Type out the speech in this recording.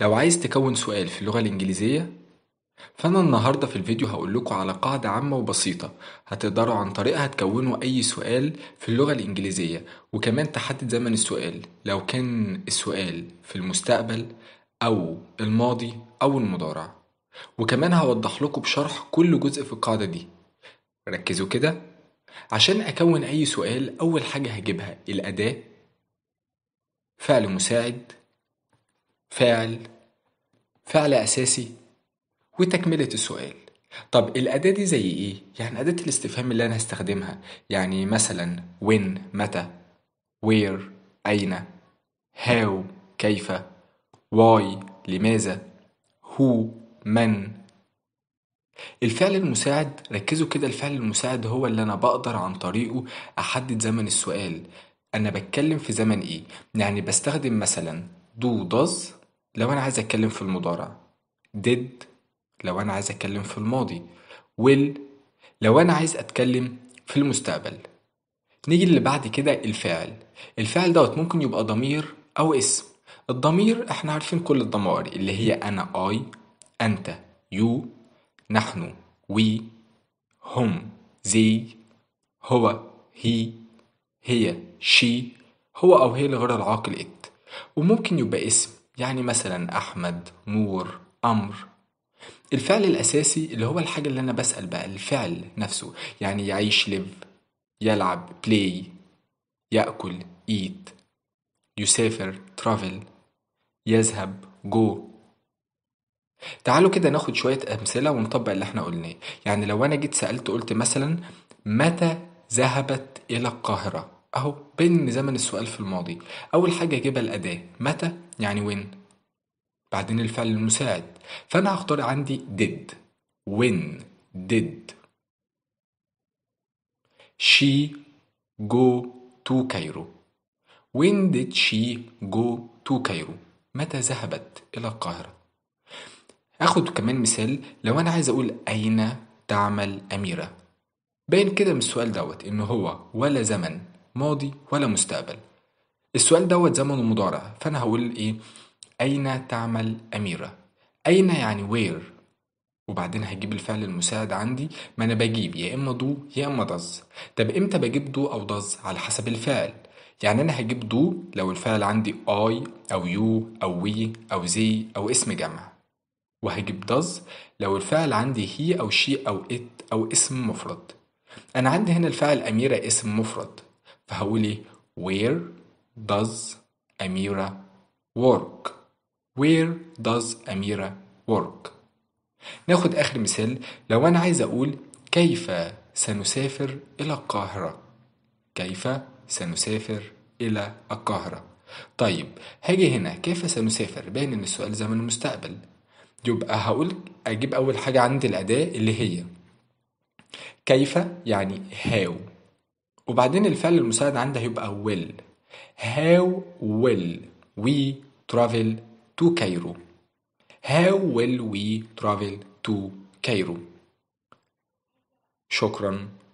لو عايز تكون سؤال في اللغة الإنجليزية فأنا النهاردة في الفيديو هقول لكم على قاعدة عامة وبسيطة هتقدروا عن طريقها تكونوا أي سؤال في اللغة الإنجليزية وكمان تحدد زمن السؤال لو كان السؤال في المستقبل أو الماضي أو المضارع وكمان هوضح لكم بشرح كل جزء في القاعدة دي ركزوا كده عشان أكون أي سؤال أول حاجة هجيبها الأداة فعل مساعد فاعل فعل أساسي وتكملة السؤال طب الأداة دي زي إيه؟ يعني أداة الاستفهام اللي أنا هستخدمها يعني مثلا when متى where أين how كيف why لماذا who من الفعل المساعد ركزوا كده الفعل المساعد هو اللي أنا بقدر عن طريقه أحدد زمن السؤال أنا بتكلم في زمن إيه يعني بستخدم مثلا دو داز لو أنا عايز أتكلم في المضارع ديد لو أنا عايز أتكلم في الماضي will لو أنا عايز أتكلم في المستقبل نيجي اللي بعد كده الفاعل الفاعل دوت ممكن يبقى ضمير أو اسم الضمير احنا عارفين كل الضمائر اللي هي أنا اي أنت يو نحن وي هم زي هو هي هي شي هو أو هي لغير العاقل إت وممكن يبقى اسم يعني مثلا أحمد نور أمر الفعل الأساسي اللي هو الحاجة اللي أنا بسأل بقى الفعل نفسه يعني يعيش لب يلعب بلاي يأكل إيت يسافر ترافل يذهب جو تعالوا كده ناخد شوية أمثلة ونطبق اللي احنا قلناه يعني لو أنا جيت سألت قلت مثلا متى ذهبت إلى القاهرة أهو بين زمن السؤال في الماضي أول حاجة أجيبها الأداة متى يعني وين بعدين الفعل المساعد فأنا هختار عندي did when did she go to Cairo when did she go to Cairo متى ذهبت إلى القاهرة أخد كمان مثال لو أنا عايز أقول أين تعمل أميرة باين كده من السؤال دوت إن هو ولا زمن ماضي ولا مستقبل السؤال دوت زمن المضارع فانا هقول ايه اين تعمل اميره اين يعني وير وبعدين هجيب الفعل المساعد عندي ما انا بجيب يا اما دو يا اما دز طب امتى بجيب دو او دز على حسب الفعل يعني انا هجيب دو لو الفعل عندي اي او يو او وي او زي او اسم جمع وهجيب دز لو الفعل عندي هي او شي او ات او اسم مفرد انا عندي هنا الفعل اميره اسم مفرد فهقول ايه where does Amira work where does Amira work ناخد آخر مثال لو أنا عايز أقول كيف سنسافر إلى القاهرة كيف سنسافر إلى القاهرة طيب هاجي هنا كيف سنسافر باين إن السؤال زمن المستقبل يبقى هقول أجيب أول حاجة عندي الأداة اللي هي كيف يعني هاو وبعدين الفعل المساعد عنده يبقى will how will we travel to Cairo how will we travel to Cairo شكرا